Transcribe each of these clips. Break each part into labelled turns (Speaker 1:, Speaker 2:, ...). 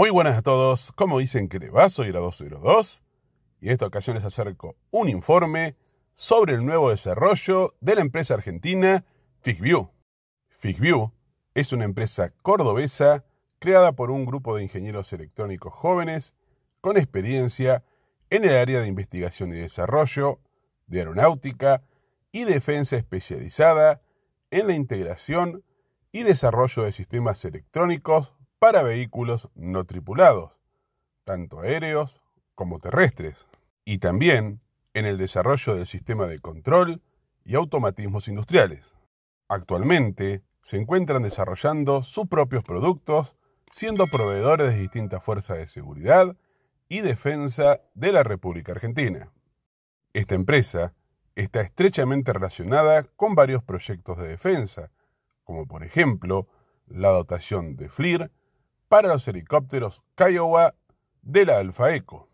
Speaker 1: Muy buenas a todos, como dicen que le va? Soy la 202 y en esta ocasión les acerco un informe sobre el nuevo desarrollo de la empresa argentina FIGView. FIGView es una empresa cordobesa creada por un grupo de ingenieros electrónicos jóvenes con experiencia en el área de investigación y desarrollo, de aeronáutica y defensa especializada en la integración y desarrollo de sistemas electrónicos para vehículos no tripulados, tanto aéreos como terrestres, y también en el desarrollo del sistema de control y automatismos industriales. Actualmente se encuentran desarrollando sus propios productos, siendo proveedores de distintas fuerzas de seguridad y defensa de la República Argentina. Esta empresa está estrechamente relacionada con varios proyectos de defensa, como por ejemplo la dotación de FLIR para los helicópteros Kiowa de la Alfa Eco.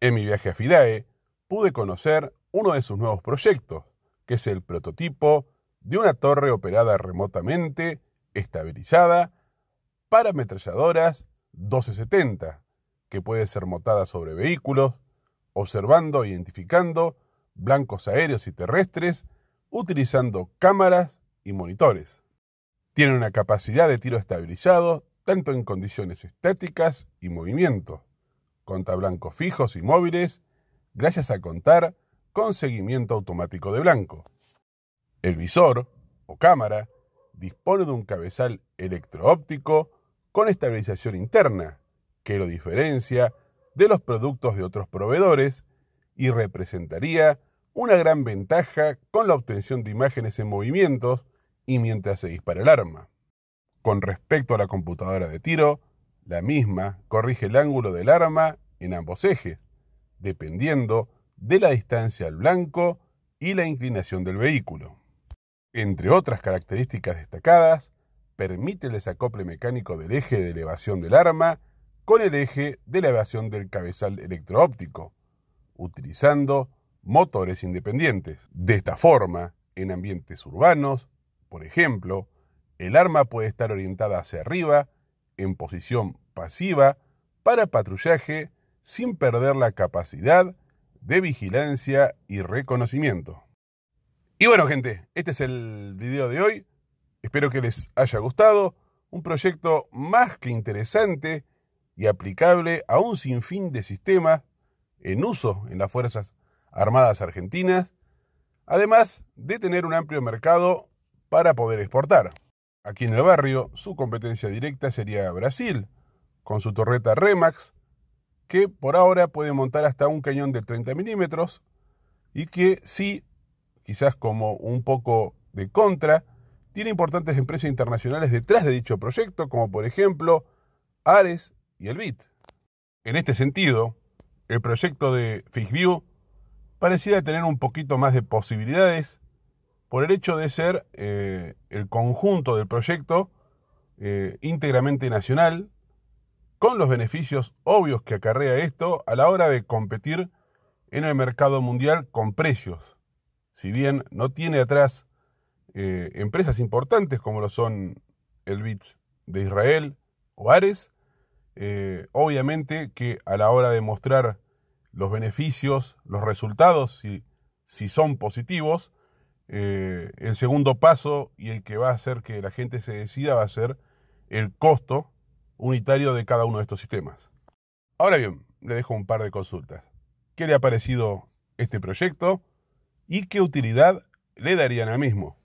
Speaker 1: En mi viaje a Fidae pude conocer uno de sus nuevos proyectos, que es el prototipo de una torre operada remotamente, estabilizada, para ametralladoras 1270, que puede ser montada sobre vehículos, observando e identificando blancos aéreos y terrestres, utilizando cámaras y monitores. Tiene una capacidad de tiro estabilizado tanto en condiciones estáticas y movimiento, con tablancos fijos y móviles, gracias a contar con seguimiento automático de blanco. El visor, o cámara, dispone de un cabezal electroóptico con estabilización interna, que lo diferencia de los productos de otros proveedores y representaría una gran ventaja con la obtención de imágenes en movimientos y mientras se dispara el arma con respecto a la computadora de tiro, la misma corrige el ángulo del arma en ambos ejes, dependiendo de la distancia al blanco y la inclinación del vehículo. Entre otras características destacadas, permite el desacople mecánico del eje de elevación del arma con el eje de elevación del cabezal electroóptico, utilizando motores independientes. De esta forma, en ambientes urbanos, por ejemplo, el arma puede estar orientada hacia arriba, en posición pasiva, para patrullaje, sin perder la capacidad de vigilancia y reconocimiento. Y bueno gente, este es el video de hoy. Espero que les haya gustado. Un proyecto más que interesante y aplicable a un sinfín de sistemas en uso en las Fuerzas Armadas Argentinas, además de tener un amplio mercado para poder exportar. Aquí en el barrio, su competencia directa sería Brasil, con su torreta Remax, que por ahora puede montar hasta un cañón de 30 milímetros y que sí, quizás como un poco de contra, tiene importantes empresas internacionales detrás de dicho proyecto, como por ejemplo Ares y el BIT. En este sentido, el proyecto de FixView parecía tener un poquito más de posibilidades por el hecho de ser eh, el conjunto del proyecto eh, íntegramente nacional, con los beneficios obvios que acarrea esto a la hora de competir en el mercado mundial con precios. Si bien no tiene atrás eh, empresas importantes como lo son el Bit de Israel o Ares, obviamente que a la hora de mostrar los beneficios, los resultados, si son positivos, eh, el segundo paso y el que va a hacer que la gente se decida va a ser el costo unitario de cada uno de estos sistemas. Ahora bien, le dejo un par de consultas. ¿Qué le ha parecido este proyecto y qué utilidad le darían al mismo?